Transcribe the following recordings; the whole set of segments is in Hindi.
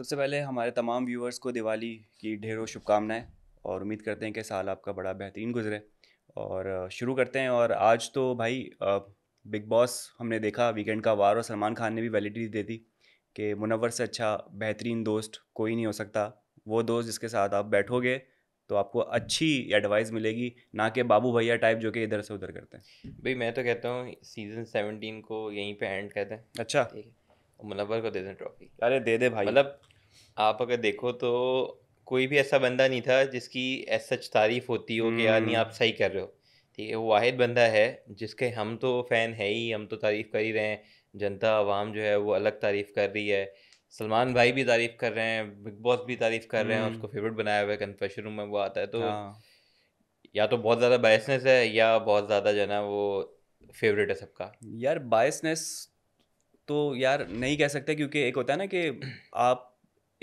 सबसे पहले हमारे तमाम व्यूअर्स को दिवाली की ढेरों शुभकामनाएं और उम्मीद करते हैं कि साल आपका बड़ा बेहतरीन गुजरे और शुरू करते हैं और आज तो भाई बिग बॉस हमने देखा वीकेंड का वार और सलमान खान ने भी वैलिडिटी दे दी कि मुनवर से अच्छा बेहतरीन दोस्त कोई नहीं हो सकता वो दोस्त जिसके साथ आप बैठोगे तो आपको अच्छी एडवाइस मिलेगी ना कि बाबू भैया टाइप जो कि इधर से उधर करते हैं भाई मैं तो कहता हूँ सीजन सेवनटीन को यहीं पे एंड कहते हैं अच्छा मुनवर को दे दें ट्रॉफी अरे दे दे भाई मतलब आप अगर देखो तो कोई भी ऐसा बंदा नहीं था जिसकी एज सच तारीफ होती हो कि यार नहीं हम्म। आप सही कर रहे हो ठीक है वो वाहिद बंदा है जिसके हम तो फ़ैन है ही हम तो तारीफ़ कर ही रहे हैं जनता आवाम जो है वो अलग तारीफ़ कर रही है सलमान भाई भी तारीफ़ कर रहे हैं बिग बॉस भी तारीफ़ कर रहे हैं उसको फेवरेट हम्म। बनाया हुआ है कन्फेशन रूम में वो आता है तो हाँ। या तो बहुत ज़्यादा बायसनेस है या बहुत ज़्यादा जो है ना वो फेवरेट है सबका यार बायसनेस तो यार नहीं कह सकते क्योंकि एक होता है ना कि आप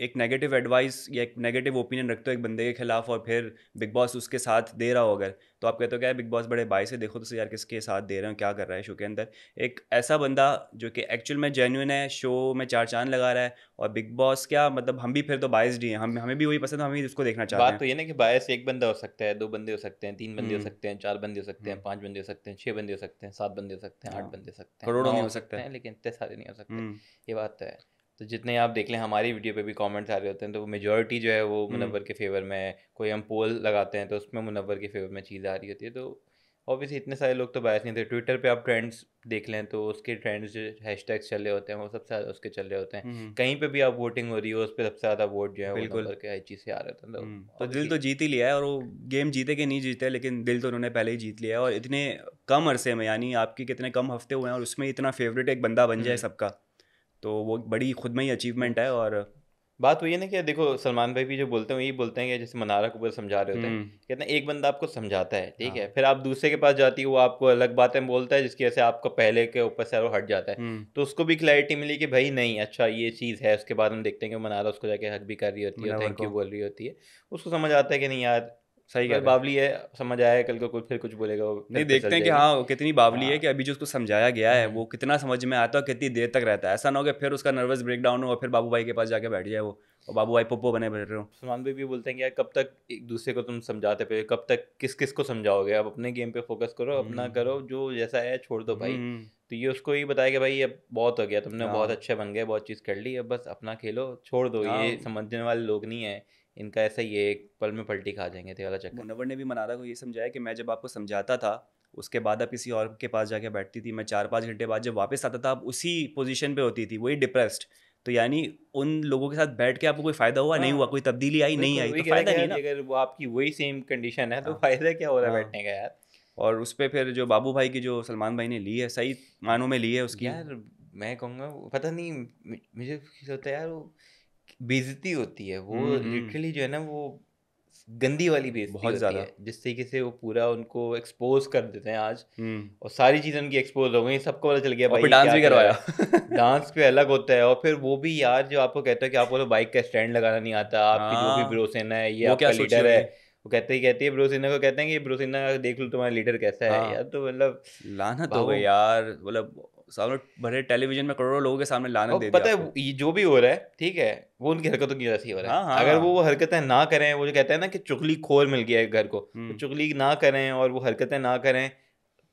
एक नेगेटिव एडवाइस या एक नेगेटिव ओपिनियन रखते हो एक बंदे के खिलाफ और फिर बिग बॉस उसके साथ दे रहा हो अगर तो आप कहते हो क्या बिग बॉस बड़े भाई से देखो तो यार किसके साथ दे रहे हो क्या कर रहा है शो के अंदर एक ऐसा बंदा जो कि एक्चुअल में जेन्यून है शो में चार चांद लगा रहा है और बिग बॉस क्या मतलब हम भी फिर तो बायस डी हैं हम हमें भी वही पसंद हम भी उसको देखना चाहते हैं बात तो ये ना कि बायस एक बंदा हो सकता है दो बंदे हो सकते हैं तीन बंदे हो हम्म। सकते हैं चार बंदे हो सकते हैं हम्म। पाँच बंदे हो सकते हैं छः बंदे हो सकते हैं सात बंदे हो सकते हैं आठ हाँ। बंदे हो सकते हैं करोड़ों नहीं हो सकते हैं लेकिन इतने सारे नहीं हो सकते हम्म। ये बात तो है तो जितने आप देख लें हमारी वीडियो पे भी कमेंट्स आ रहे होते हैं तो मेजोरिटी जो है वो हम्म। मुनवर के फेवर में है कोई हम पोल लगाते हैं तो उसमें मुनवर के फेवर में चीज़ आ रही होती है तो ऑब्वियसली इतने सारे लोग तो बायस नहीं थे ट्विटर पे आप ट्रेंड्स देख लें तो उसके ट्रेंड्स जो हैश टैग्स चल रहे होते हैं वो सबसे ज़्यादा उसके चल रहे होते हैं हम्म। कहीं पे भी आप वोटिंग हो रही हो उस पर सबसे ज़्यादा वोट जो है बिल्कुल हर चीज़ से आ रहा था तो, हम्म। तो दिल तो जीत ही लिया है और वो गेम जीते के नहीं जीते लेकिन दिल तो उन्होंने पहले ही जीत लिया है और इतने कम अरसे में यानी आपके कितने कम हफ्ते हुए हैं और उसमें इतना फेवरेट एक बंदा बन जाए सबका तो वो बड़ी खुद में ही अचीवमेंट है और बात वही है ना कि देखो सलमान भाई भी जो बोलते हैं यही बोलते हैं कि जैसे मनारा को ऊपर समझा रहे होते हैं हम्म। कहते हैं एक बंदा आपको समझाता है ठीक हाँ। है फिर आप दूसरे के पास जाती है वो आपको अलग बातें बोलता है जिसकी वजह से आपका पहले के ऊपर से हट जाता है हम्म। तो उसको भी क्लैरिटी मिली कि भाई नहीं अच्छा ये चीज़ है उसके बाद हम देखते हैं कि मनारा उसको जाके हक भी कर रही होती है थैंक यू बोल रही होती है उसको समझ आता है कि नहीं यार सही कल बावली है समझ आया कल को फिर कुछ बोलेगा वो नहीं तो देखते हैं कि हाँ कितनी बावली है हाँ। कि अभी जो उसको समझाया गया है वो हाँ। कितना समझ में आता है और कितनी देर तक रहता है ऐसा ना हो कि फिर उसका नर्वस ब्रेकडाउन हो और फिर बाबू भाई के पास जाके बैठ जाए वो और बाबू भाई पप्पो बने बैठ रहे हो सुमान भाई भी बोलते हैं कि यार कब तक एक दूसरे को तुम समझाते पे कब तक किस किस को समझाओगे आप अपने गेम पे फोकस करो अपना हम्म। करो जो जैसा है छोड़ दो भाई हम्म। तो ये उसको ही बताया कि भाई अब बहुत हो गया तुमने हाँ। बहुत अच्छे बन गए बहुत चीज़ कर ली अब बस अपना खेलो छोड़ दो ये समझने वाले लोग नहीं है इनका ऐसा ये एक पल में पलटी खा जाएंगे थे वाला चक्कर मुनवर ने भी मनारा को ये समझाया कि मैं जब आपको समझाता था उसके बाद आप किसी और के पास जाके बैठती थी मैं चार पाँच घंटे बाद जब वापस आता था आप उसी पोजीशन पे होती थी वही डिप्रेस्ड तो यानी उन लोगों के साथ बैठ के आपको कोई फायदा हुआ नहीं हाँ। हुआ कोई तब्दीली आई नहीं आई तो फायदा नहीं ना अगर वो आपकी वही सेम कंडीशन है तो हाँ। फायदा क्या हो रहा है हाँ। बैठने का यार और उस पर फिर जो बाबू भाई की जो सलमान भाई ने ली है सही मानों में ली है उसकी यार मैं कहूँगा पता नहीं मुझे होता है यार वो बेजती होती है वो लिटरली हम्म, हम्म। जो है ना वो गंदी वाली बेजती बहुत ज़्यादा जिस तरीके से वो पूरा उनको एक्सपोज कर देते हैं आज हम्म। और सारी चीज़ें उनकी एक्सपोज हो गई सबको पता चल गया भाई डांस भी करवाया डांस पे अलग होता है और फिर वो भी यार जो आपको कहता है कि आपको तो बाइक का स्टैंड लगाना नहीं आता आपकी जो भी ब्रोसेना हाँ। है ये आपका लीडर है वो कहते ही कहती है ब्रोसिना को कहते हैं कि ब्रोसिना देख लो तुम्हारा लीडर कैसा है हाँ। यार तो मतलब लाना तो यार मतलब सामने भरे टेलीविजन में करोड़ों लोगों के सामने लाना दे पता है ये जो भी हो रहा है ठीक है वो उनकी हरकतों की वजह से हो रहा है हाँ, हाँ, अगर हाँ. वो वो हरकतें ना करें वो जो कहते हैं ना कि चुगली खोर मिल गया है घर को तो चुगली ना करें और वो हरकतें ना करें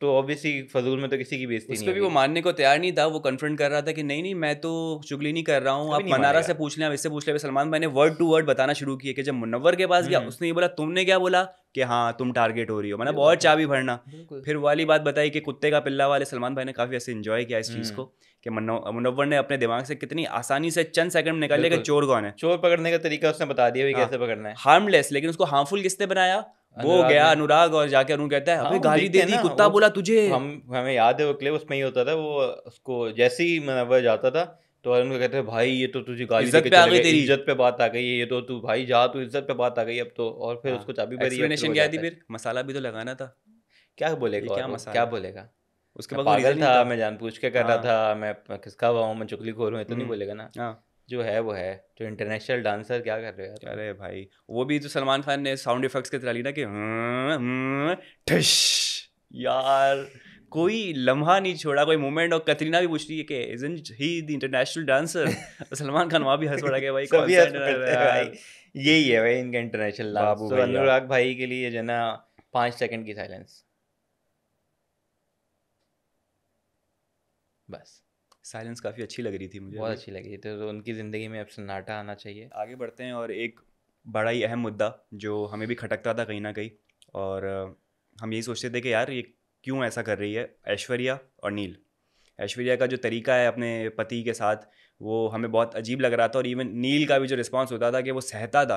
तो ऑब्वियसली फजूल में तो किसी की बेइज्जती नहीं भी वो मानने को तैयार नहीं था वो कन्फ्रंट कर रहा था कि नहीं नहीं मैं तो चुगली नहीं कर रहा हूँ आप मनारा से पूछ लें आप इससे पूछ लें सलमान भाई ने वर्ड टू वर्ड बताना शुरू किया कि जब मुनवर के पास गया हम्म। उसने ये बोला तुमने क्या बोला कि हाँ तुम टारगेट हो रही हो मतलब और चाबी भरना फिर वाली बात बताई कि कुत्ते का पिल्ला वाले सलमान भाई ने काफ़ी ऐसे इन्जॉय किया इस चीज़ हम्म। को कि मुनवर ने अपने दिमाग से कितनी आसानी से चंद सेकंड निकाल लिया कि चोर कौन है चोर पकड़ने का तरीका उसने बता दिया हाँ। कैसे पकड़ना है हार्मलेस लेकिन उसको हार्मफुल किसने बनाया वो गया अनुराग और जाके अरुण कहता है हाँ, गाली दे दी कुत्ता बोला तुझे हम हमें याद है वो क्लिप उसमें ही होता था वो उसको जैसे ही वह जाता था तो अरुण को कहते हैं भाई ये तो तुझे गाली इज्जत पे आ गई तेरी इज्जत पे बात आ गई ये तो तू भाई जा तू इज्जत पे बात आ गई अब तो और फिर हाँ, उसको चाबी भरी एक्सप्लेनेशन तो क्या थी फिर मसाला भी तो लगाना था क्या बोलेगा क्या मसाला क्या बोलेगा उसके बाद पागल था मैं जान पूछ के कर रहा हाँ। था मैं किसका हुआ हूँ मैं चुगली खोल हूँ तो नहीं हम्म। बोलेगा ना हाँ। जो है वो है जो इंटरनेशनल डांसर क्या कर रहे हैं अरे भाई वो भी जो तो सलमान खान ने साउंड इफेक्ट्स के तरह ली ना कि हम्म, हम्म, यार कोई लम्हा नहीं छोड़ा कोई मोमेंट और कतरीना भी पूछ रही है कि is he the international dancer Salman Khan वहाँ भी हंस पड़ा गया भाई सभी यही है भाई इनका इंटरनेशनल बाबू तो अनुराग भाई के लिए जो ना पाँच सेकेंड की साइलेंस बस साइलेंस काफ़ी अच्छी लग रही थी मुझे बहुत अच्छी लगी तो, तो उनकी ज़िंदगी में अब सन्नाटा आना चाहिए आगे बढ़ते हैं और एक बड़ा ही अहम मुद्दा जो हमें भी खटकता था कहीं ना कहीं और हम यही सोचते थे कि यार ये क्यों ऐसा कर रही है ऐश्वर्या और नील ऐश्वर्या का जो तरीका है अपने पति के साथ वो हमें बहुत अजीब लग रहा था और इवन नील का भी जो रिस्पॉन्स होता था कि वो सहता था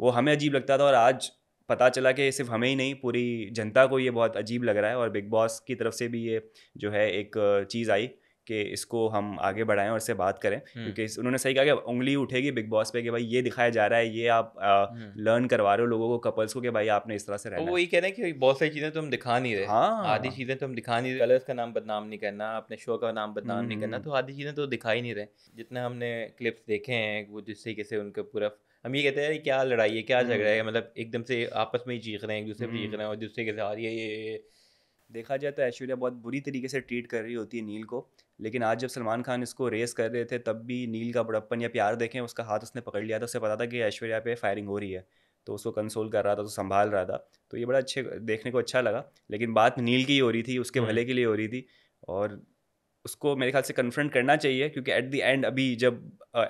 वो हमें अजीब लगता था और आज पता चला कि सिर्फ हमें ही नहीं पूरी जनता को ये बहुत अजीब लग रहा है और बिग बॉस की तरफ से भी ये जो है एक चीज़ आई कि इसको हम आगे बढ़ाएं और इससे बात करें हम्म। क्योंकि उन्होंने सही कहा कि उंगली उठेगी बिग बॉस पे कि भाई ये दिखाया जा रहा है ये आप लर्न हम्म। करवा रहे हो लोगों को कपल्स को कि भाई आपने इस तरह से रहना वो यही कह रहे हैं कि बहुत सारी चीज़ें तो हम दिखा नहीं रहे हाँ आधी चीज़ें तो हम दिखा नहीं रहे कलर्स का नाम बदनाम नहीं करना अपने शो का नाम बदनाम नहीं करना हम्म। तो आधी चीज़ें तो दिखा ही नहीं रहे जितना हमने क्लिप्स देखे हैं वो जिस तरीके से उनका पूरा हम ये कहते हैं क्या लड़ाई है क्या झगड़ा है मतलब एकदम से आपस में ही चीख रहे हैं एक दूसरे पर चीख रहे हैं और दूसरे के साथ ये ये देखा जाए तो ऐश्वर्या बहुत बुरी तरीके से ट्रीट कर रही होती है नील को लेकिन आज जब सलमान खान इसको रेस कर रहे थे तब भी नील का बड़प्पन या प्यार देखें उसका हाथ उसने पकड़ लिया था उससे पता था कि ऐश्वर्या पे फायरिंग हो रही है तो उसको कंसोल कर रहा था तो संभाल रहा था तो ये बड़ा अच्छे देखने को अच्छा लगा लेकिन बात नील की ही हो रही थी उसके हम्म। भले के लिए हो रही थी और उसको मेरे ख्याल से कन्फ्रंट करना चाहिए क्योंकि एट द एंड अभी जब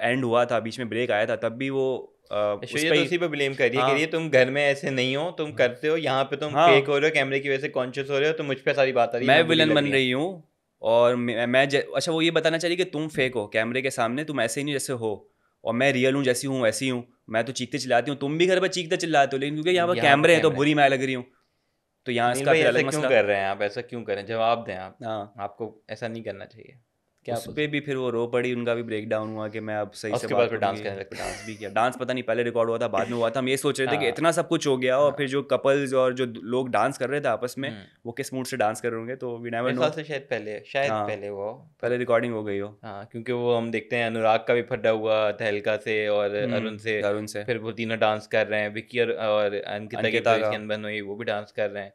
एंड हुआ था बीच में ब्रेक आया था तब भी वो अच्छा, तो उसी पर ब्लेम करिए हाँ, तुम घर में ऐसे नहीं हो तुम हम्म। करते हो यहाँ पे तुम हाँ, फेक हो रहे हो कैमरे की वजह से कॉन्शियस हो रहे हो तो मुझ पर सारी बात आ रही है मैं विलन बन रही हूँ और मैं, अच्छा वो ये बताना चाहिए कि तुम फेक हो कैमरे के सामने तुम ऐसे ही नहीं जैसे हो और मैं रियल हूँ जैसी हूँ वैसी हूँ मैं तो चीखते चिल्लाती हूँ तुम भी घर पर चीखते चिल्लाते हो लेकिन क्योंकि यहाँ पर कैमरे हैं तो बुरी मैं लग रही हूँ तो यहाँ इसका भी अलग क्यों कर रहे हैं आप ऐसा क्यों करें जवाब दें आप हाँ आपको ऐसा नहीं करना चाहिए क्या उस पर भी फिर वो रो पड़ी उनका भी ब्रेक डाउन हुआ कि मैं अब सही से बात डांस करने डांस भी किया डांस पता नहीं पहले रिकॉर्ड हुआ था बाद में हुआ था हम ये सोच रहे थे कि हाँ। इतना सब कुछ हो गया और हाँ। फिर जो कपल्स और जो लोग डांस कर रहे थे आपस में हम्म। वो किस मूड से डांस कर रहे होंगे तो वी नेवर नो शायद पहले शायद हाँ। पहले वो पहले रिकॉर्डिंग हो गई हो हाँ क्योंकि वो हम देखते हैं अनुराग का भी फटा हुआ तहलका से और हम्म, अरुण से अरुण से फिर वो तीनों डांस कर रहे हैं विकी और अंकिता तो वो भी डांस कर रहे हैं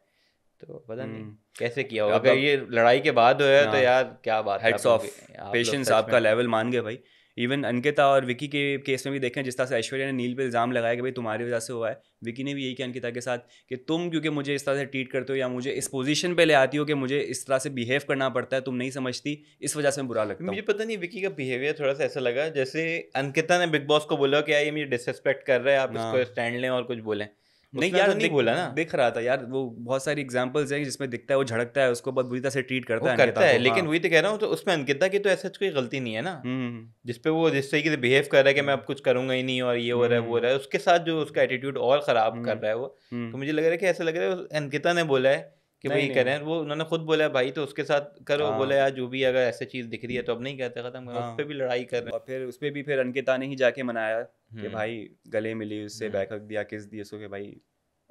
तो पता नहीं हम्म। कैसे किया होगा अगर ये लड़ाई के बाद हो तो हाँ। यार क्या बात हेड्स ऑफ पेशेंस आपका लेवल मान गए भाई इवन अंकिता और विकी के केस में भी देखें जिस तरह से ऐश्वर्या ने नील पे इल्ज़ाम लगाया कि भाई तुम्हारी वजह से हुआ है विकी ने भी यही किया अंकिता के साथ कि तुम क्योंकि मुझे इस तरह से ट्रीट करते हो या मुझे इस पोजीशन पे ले आती हो कि मुझे इस तरह से बिहेव करना पड़ता है तुम नहीं समझती इस वजह से मैं बुरा लगता मुझे पता नहीं विकी का बिहेवियर थोड़ा सा ऐसा लगा जैसे अंकिता ने बिग बॉस को बोला कि यार ये मुझे डिसरिस्पेक्ट कर रहे हैं आप इसको स्टैंड हाँ। लें और कुछ बोलें नहीं तो यार नहीं बोला ना दिख रहा था यार वो बहुत सारी एग्जाम्पल्स हैं जिसमें दिखता है वो झड़कता है उसको बहुत बुरी तरह से ट्रीट करता है करता है लेकिन हाँ। वही तो कह रहा हूँ तो उसमें अंकिता की तो ऐसा कोई गलती नहीं है ना हम्म, हम्म, हम्म। जिसपे वो जिस तरीके से बिहेव कर रहा है कि मैं अब कुछ करूंगा ही नहीं और ये हो रहा है वो हो रहा है उसके साथ जो उसका एटीट्यूड और खराब कर रहा है वो तो मुझे लग रहा है कि ऐसा लग रहा है अंकिता ने बोला है कि रहे हैं वो उन्होंने खुद बोला भाई तो उसके साथ करो हाँ। बोला यार जो भी अगर ऐसे चीज दिख रही है तो अब नहीं कहते खत्म हाँ। उस पर भी लड़ाई कर रहे और फिर उस पर भी फिर अनकिता ने ही जाके मनाया कि हम्म। भाई गले मिली उससे हम्म। बैकअप दिया किस दिए सो के भाई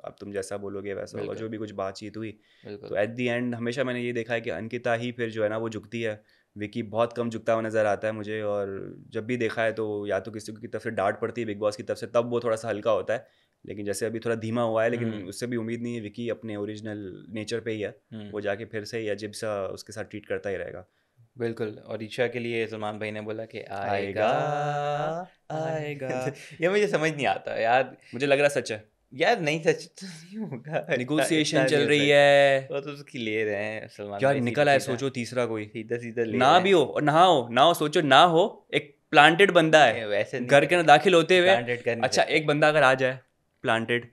अब तुम जैसा बोलोगे वैसा होगा जो भी कुछ बातचीत हुई तो एट दी एंड हमेशा मैंने ये देखा है कि अनकिता ही फिर जो है ना वो झुकती है विकी बहुत कम झुकता हुआ नज़र आता है मुझे और जब भी देखा है तो या तो किसी की तरफ से डांट पड़ती है बिग बॉस की तरफ से तब वो थोड़ा सा हल्का होता है लेकिन जैसे अभी थोड़ा धीमा हुआ है लेकिन हम्म। उससे भी उम्मीद नहीं है विकी अपने ओरिजिनल नेचर पे ही है हम्म। वो जाके फिर से अजीब सा उसके साथ ट्रीट करता ही रहेगा बिल्कुल और ईशा के लिए सलमान भाई ने बोला कि आएगा आएगा, ये मुझे समझ नहीं आता यार मुझे लग रहा सच है यार नहीं सच तो नहीं होगा निगोसिएशन चल रही है वो तो उसकी ले रहे हैं सलमान यार निकल आए सोचो तीसरा कोई सीधा सीधा ना भी हो और ना हो ना हो सोचो ना हो एक प्लांटेड बंदा है वैसे घर के ना दाखिल होते हुए अच्छा एक बंदा अगर आ जाए planted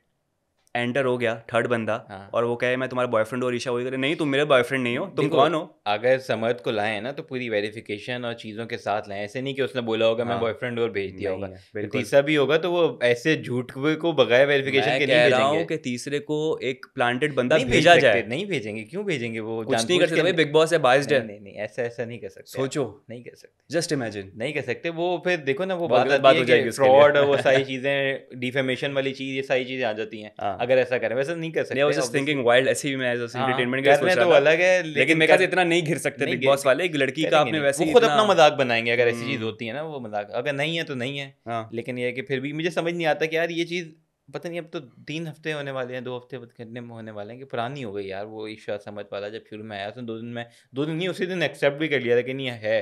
एंटर हो गया थर्ड बंदा हाँ। और वो कहे मैं तुम्हारा बॉयफ्रेंड हो ऋषा बोली नहीं तुम मेरे बॉयफ्रेंड नहीं हो तुम कौन हो अगर समर्थ को लाए ना तो पूरी वेरिफिकेशन और चीज़ों के साथ लाए ऐसे नहीं कि उसने बोला होगा हाँ। मैं बॉयफ्रेंड और भेज दिया होगा तो तीसरा भी होगा तो वो ऐसे झूठ को बगैर वेरिफिकेशन के नहीं भेजेंगे कि तीसरे को एक प्लांटेड बंदा भेजा जाए नहीं भेजेंगे क्यों भेजेंगे वो नहीं कर सकते बिग बॉस है बाइस नहीं नहीं ऐसा ऐसा नहीं कर सकते सोचो नहीं कर सकते जस्ट इमेजिन नहीं कर सकते वो फिर देखो ना वो बात बात हो जाएगी फ्रॉड वो सारी चीज़ें डिफेमेशन वाली चीज़ ये सारी चीज़ें आ जाती हैं हाँ। अगर ऐसा करें वैसे नहीं कर सकते I was just thinking wild ऐसे ही मैं एज एंटरटेनमेंट का सोच रहा तो अलग है लेकिन मेरे ख्याल से इतना नहीं घिर सकते बिग बॉस वाले एक लड़की का आपने वैसे खुद अपना मजाक बनाएंगे अगर ऐसी चीज हम्म। होती है ना वो मजाक अगर नहीं है तो नहीं है हाँ। लेकिन ये है कि फिर भी मुझे समझ नहीं आता कि यार ये चीज़ पता नहीं अब तो तीन हफ्ते होने वाले हैं दो हफ्ते करने में होने वाले हैं कि पुरानी हो गई यार वो ईश्वर समझ वाला जब शुरू में आया तो दो दिन में दो दिन नहीं उसी दिन एक्सेप्ट भी कर लिया था कि नहीं है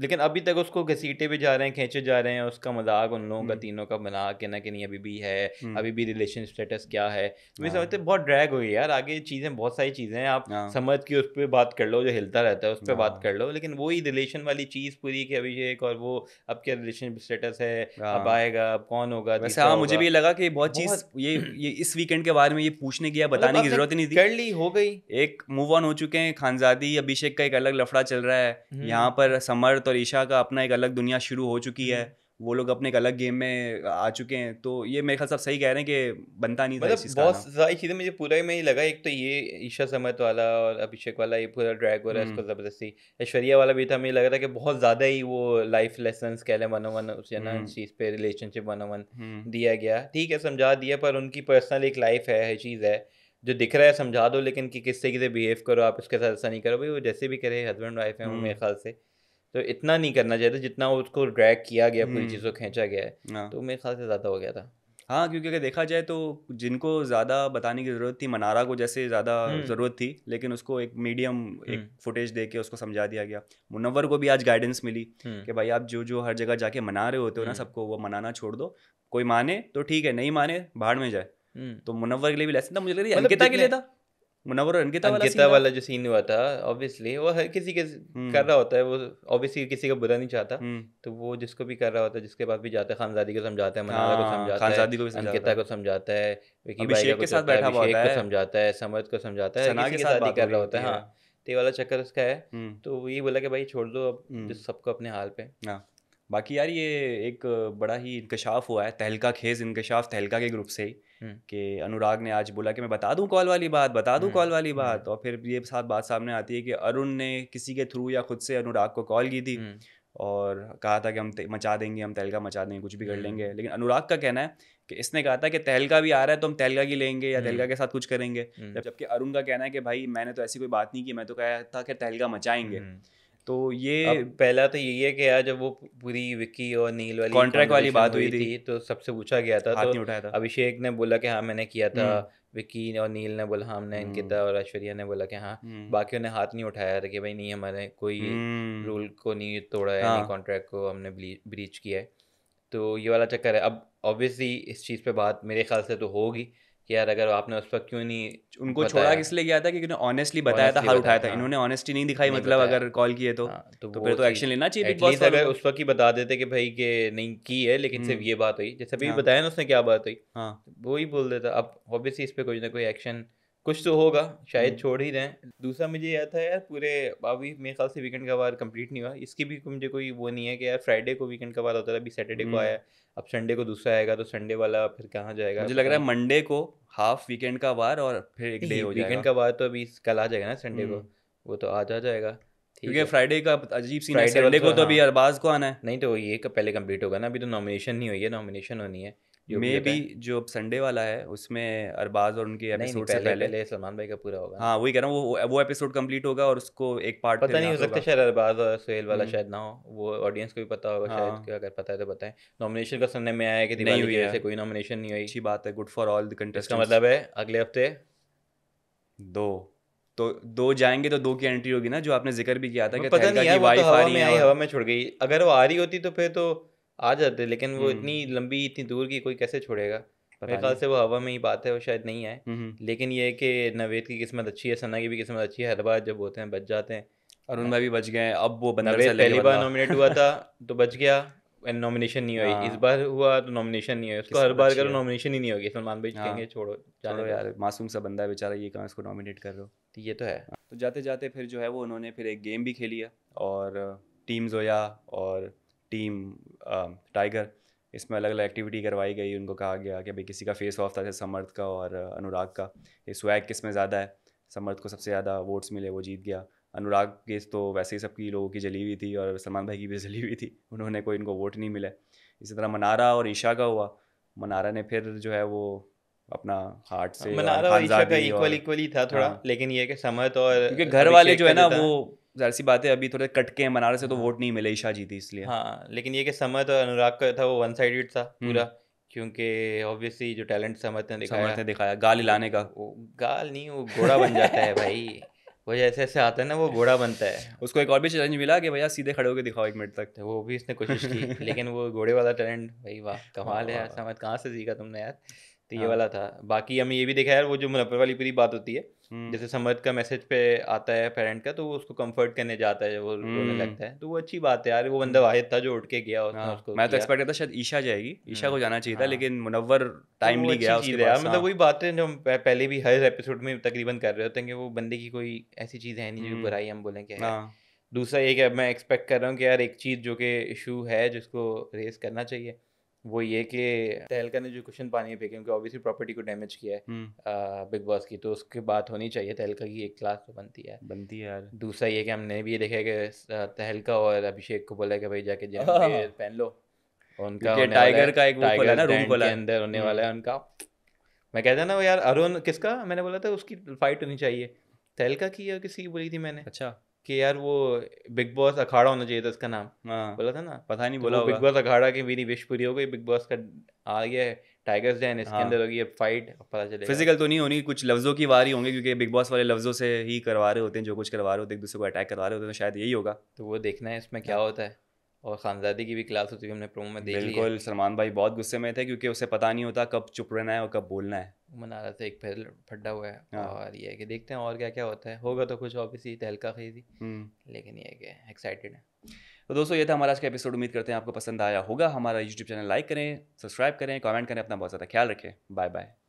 लेकिन अभी तक उसको घसीटे भी जा रहे हैं खींचे जा रहे हैं उसका मजाक उन लोगों का हम्म। तीनों का बना के ना कि नहीं अभी भी है हम्म। अभी भी रिलेशन स्टेटस क्या है मैं हाँ। समझते बहुत ड्रैग हुई यार आगे चीज़ें बहुत सारी चीज़ें हैं आप हाँ। समझ के उस पर बात कर लो जो हिलता रहता है उस पर बात हाँ। कर लो लेकिन वही रिलेशन वाली चीज़ पूरी कि अभिषेक और वो अब क्या रिलेशन स्टेटस है अब आएगा अब कौन होगा वैसे हाँ मुझे भी लगा कि बहुत चीज़ ये ये इस वीकेंड के बारे में ये पूछने की या मतलब बताने की जरूरत नहीं थी कर ली हो गई एक मूव ऑन हो चुके हैं खानजादी अभिषेक का एक अलग लफड़ा चल रहा है हम्म। यहाँ पर समर्थ और ईशा का अपना एक अलग दुनिया शुरू हो चुकी है हम्म। वो लोग अपने एक अलग गेम में आ चुके हैं तो ये मेरे ख्याल सब सही कह रहे हैं कि बनता नहीं मतलब बहुत सारी चीज़ें मुझे पूरा में ही लगा एक तो ये ईशा समत वाला और अभिषेक वाला ये पूरा ड्रैग हो रहा है इसको हम्म। ज़बरदस्ती ऐश्वर्या वाला भी था मुझे लग रहा था कि बहुत ज़्यादा ही वो लाइफ लेसन कह लें वन वन उसे ना हम्म। चीज़ पे रिलेशनशिप वन वन दिया गया ठीक है समझा दिया पर उनकी पर्सनल एक लाइफ है चीज़ है जो दिख रहा है समझा दो लेकिन कि किस तरीके से बिहेव करो आप उसके साथ ऐसा नहीं करो भाई वो जैसे भी करे हस्बैंड वाइफ है मेरे ख्याल से तो इतना नहीं करना चाहिए जितना उसको ड्रैग किया गया पूरी हम्म। चीज़ों को खींचा गया है हाँ। तो मेरे ख्याल से ज़्यादा हो गया था हाँ क्योंकि अगर देखा जाए तो जिनको ज़्यादा बताने की ज़रूरत थी मनारा को जैसे ज़्यादा हम्म। ज़रूरत थी लेकिन उसको एक मीडियम एक फुटेज हम्म। दे के उसको समझा दिया गया मुनवर को भी आज गाइडेंस मिली कि भाई आप जो जो हर जगह जाके मना रहे होते हो ना सबको वो मनाना छोड़ दो कोई माने तो ठीक है नहीं माने बाहर में जाए तो मुनवर के लिए भी लेसन था मुझे लग मतलब अंकिता के लिए था मुनावर और अंकिता वाला अंकिता वाला जो सीन हुआ था ऑब्वियसली वो हर किसी के hmm. कर रहा होता है वो ऑब्वियसली किसी का बुरा नहीं चाहता hmm. तो वो जिसको भी कर रहा होता है जिसके पास भी जाता है खानजादी को समझाता है मुनावर को हाँ, समझाता खानजादी को अंकिता को समझाता है विकी भाई के साथ बैठा हुआ है समझाता है समद को समझाता है सना के साथ कर रहा होता है हां ते तो वाला चक्कर उसका है hmm. तो ये बोला कि भाई छोड़ दो अब तो सबको अपने हाल पे हां बाकी यार ये एक बड़ा ही इंकशाफ हुआ है तहलका खेज इंकशाफ तहलका के ग्रुप से ही हम्म। कि अनुराग ने आज बोला कि मैं बता दूं कॉल वाली बात बता दूं हम्म, कॉल वाली हम्म। बात और फिर ये साथ बात सामने आती है कि अरुण ने किसी के थ्रू या खुद से अनुराग को कॉल की थी और कहा था कि हम मचा देंगे हम तहलका मचा देंगे कुछ भी कर लेंगे लेकिन अनुराग का कहना है कि इसने कहा था कि तहलका भी आ रहा है तो हम तहलका की लेंगे या तहलका के साथ कुछ करेंगे जब जबकि अरुण का कहना है कि भाई मैंने तो ऐसी कोई बात नहीं की मैं तो कह था कि तहलका मचाएंगे तो ये पहला तो यही है कि यार जब वो पूरी विकी और नील वाली कॉन्ट्रैक्ट वाली बात हुई थी, थी तो सबसे पूछा गया था तो उठाया था अभिषेक ने बोला कि हाँ मैंने किया था हम्म। विकी और नील ने बोला हाँ, हमने अंकिता हम्म। और ऐश्वर्या ने बोला कि हाँ हम्म। बाकी उन्हें हाथ नहीं उठाया था कि भाई नहीं हमारे कोई रूल को नहीं तोड़ा है हाँ। कॉन्ट्रैक्ट को हमने ब्रीच किया है तो ये वाला चक्कर है अब ऑब्वियसली इस चीज़ पे बात मेरे ख्याल से तो होगी कि यार अगर आपने उस पर क्यों नहीं उनको छोड़ा किस लिए गया था कि उन्होंने ऑनेस्टली बताया था हाल उठाया था इन्होंने ऑनेस्टी नहीं दिखाई मतलब अगर कॉल किए तो, हाँ, तो, तो फिर तो एक्शन लेना चाहिए अगर उस वक्त ही बता देते कि भाई के नहीं की है लेकिन सिर्फ हम्म। ये बात हुई जैसे अभी हाँ। बताया ना उसने क्या बात हुई हाँ। वो ही बोल देता अब ऑब्वियसली इस पर कोई ना कोई एक्शन कुछ तो होगा शायद हम्म। छोड़ ही दें दूसरा मुझे याद था यार पूरे अभी मेरे ख्याल से वीकेंड का बार कंप्लीट नहीं हुआ इसकी भी मुझे कोई वो नहीं है कि यार फ्राइडे को वीकेंड का बार होता था अभी सैटरडे को आया हम्म। अब संडे को दूसरा आएगा तो संडे वाला फिर कहाँ जाएगा मुझे लग रहा है मंडे को हाफ वीकेंड का बार और फिर एक डे हो जाएगा वीकेंड का बार तो अभी कल आ जाएगा ना संडे को हम्म। वो तो आज आ जाएगा क्योंकि फ्राइडे का अजीब सीन है संडे को तो हाँ। अभी अरबाज को आना है नहीं तो ये पहले कंप्लीट होगा ना अभी तो नॉमिनेशन नहीं हुई है नॉमिनेशन होनी है मे भी जो अब संडे वाला है उसमें अरबाज और उनके एपिसोड से पहले पहले सलमान भाई का पूरा होगा हाँ वही कह रहा हूँ वो वो एपिसोड कंप्लीट होगा और उसको एक पार्ट पता नहीं हो सकता शायद अरबाज और सुहेल वाला हम्म। शायद ना हो वो ऑडियंस को भी पता होगा हाँ। शायद अगर पता है तो बताएं नॉमिनेशन का सुनने में आया कि नहीं हुई ऐसे कोई नॉमिनेशन नहीं हुई अच्छी बात है good for all the contest मतलब है अगले हफ्ते दो तो दो जाएंगे तो दो की एंट्री होगी ना जो आपने जिक्र भी किया था कि पता नहीं यार तो हवा में छुड़ गई अगर वो आ रही होती तो फिर तो आ जाते लेकिन वो इतनी हम्म। लंबी इतनी दूर की कोई कैसे छोड़ेगा मेरे ख्याल से वो हवा में ही बात है वो शायद नहीं आए हम्म, हम्म। लेकिन ये कि नवेद की किस्मत अच्छी है सना की भी किस्मत अच्छी है हर बार जब होते हैं बच जाते हैं अरुण भाई भी बच गए अब वो बना पहली बार नॉमिनेट हुआ था तो बच गया एंड नॉमिनेशन नहीं हुई इस हाँ। बार हुआ तो नॉमिनेशन नहीं हुई उसको हर बार करो नॉमिनेशन ही नहीं होगी सलमान भाई हाँ। कहेंगे छोड़ो चलो यार मासूम सा बंदा है बेचारा ये कहाँ इसको नॉमिनेट कर रहे हो तो ये तो है हाँ। तो जाते जाते फिर जो है वो उन्होंने फिर एक गेम भी खेली और टीम जोया और टीम टाइगर इसमें अलग अलग एक्टिविटी करवाई गई उनको कहा गया कि भाई किसी का फेस ऑफ था जैसे समर्थ का और अनुराग का ये स्वैग किस में ज़्यादा है समर्थ को सबसे ज़्यादा वोट्स मिले वो जीत गया अनुराग के तो वैसे ही सबकी लोगों की जली हुई थी और सलमान भाई की भी जली हुई थी उन्होंने कोई इनको वोट नहीं मिला इसी तरह मनारा और ईशा का हुआ मनारा ने फिर जो है वो अपना हार्ट से मनारा और ईशा का इक्वल इक्वल ही था थोड़ा हाँ। लेकिन ये कि समर्थ और क्योंकि घर वाले जो है ना वो जाहिर सी बात है अभी थोड़े कटके हैं बनारस से तो वोट नहीं मिले ईशा जीती इसलिए हाँ लेकिन ये कि समत तो अनुराग का था वो वन साइडेड था हम्म। पूरा क्योंकि ऑब्वियसली जो टैलेंट समत ने दिखाया समत ने दिखाया गाल हिलाने का वो गाल नहीं वो घोड़ा बन जाता है भाई वो जैसे ऐसे आता है ना वो घोड़ा बनता है उसको एक और भी चैलेंज मिला कि भैया सीधे खड़े होकर दिखाओ एक मिनट तक तो वो भी इसने कोशिश की लेकिन वो घोड़े वाला टैलेंट भाई वाह कमाल है समझ कहाँ से सीखा तुमने यार तो ये हाँ। वाला था बाकी हमें ये भी देखा यार वो जो मुनफर वाली पूरी बात होती है हम्म। जैसे समर्थ का मैसेज पे आता है पेरेंट का तो वो उसको कंफर्ट करने जाता है वो रोने हम्म। लगता है तो वो अच्छी बात है यार वो बंदा हम्म। वाहिद था जो उठ के गया उसने हाँ। उसको मैं तो एक्सपेक्ट करता शायद ईशा जाएगी ईशा को जाना चाहिए था हाँ। लेकिन मुनवर टाइमली तो गया उसके पास मतलब वही बात है जो हम पहले भी हर एपिसोड में तकरीबन कर रहे होते हैं कि वो बंदे की कोई ऐसी चीज़ है नहीं जो बुराई हम बोलें क्या दूसरा ये मैं एक्सपेक्ट कर रहा हूँ कि यार एक चीज़ जो कि इशू है जिसको रेस करना चाहिए वो ये कि तहलका ने जो क्वेश्चन पानी पे क्योंकि ऑब्वियसली प्रॉपर्टी को डैमेज किया है बिग हम्म। बॉस की तो उसके बात होनी चाहिए तहलका की एक क्लास तो बनती है बनती है यार दूसरा ये कि हमने भी ये देखा है कि तहलका और अभिषेक को बोला कि भाई जाके जेल पहन लो उनका टाइगर का एक वो ना रूम खोला अंदर होने हम्म। वाला है उनका मैं कहता ना वो यार अरुण किसका मैंने बोला था उसकी फाइट होनी चाहिए तहलका की या किसी की बोली थी मैंने अच्छा कि यार वो बिग बॉस अखाड़ा होना चाहिए था उसका नाम हाँ। बोला था ना पता नहीं तो बोला बिग बॉस अखाड़ा की मेरी विश पूरी हो गई बिग बॉस का आ गया है टाइगर्स डैन इसके हाँ। अंदर होगी फाइट पता चले फिजिकल तो नहीं होनी कुछ लफ्ज़ों की वारी होंगे क्योंकि बिग बॉस वाले लफ्ज़ों से ही करवा रहे होते हैं जो कुछ करवा रहे होते हैं एक दूसरे को अटैक करवा रहे होते हैं तो शायद यही होगा तो वो देखना है इसमें क्या हाँ। होता है और ख़ानजादी की भी क्लास होती थी हमने प्रोमो में देख बिल्कुल सलमान भाई बहुत गुस्से में थे क्योंकि उसे पता नहीं होता कब चुप रहना है और कब बोलना है मना रहा था एक फिर फड्डा हुआ है हाँ। और ये है कि देखते हैं और क्या क्या होता है होगा तो कुछ ऑब्वियसली तहलका खरीदी हम्म। लेकिन ये कि एक्साइटेड है तो दोस्तों ये था हमारा आज का एपिसोड उम्मीद करते हैं आपको पसंद आया होगा हमारा यूट्यूब चैनल लाइक करें सब्सक्राइब करें कमेंट करें अपना बहुत ज़्यादा ख्याल रखें बाय बाय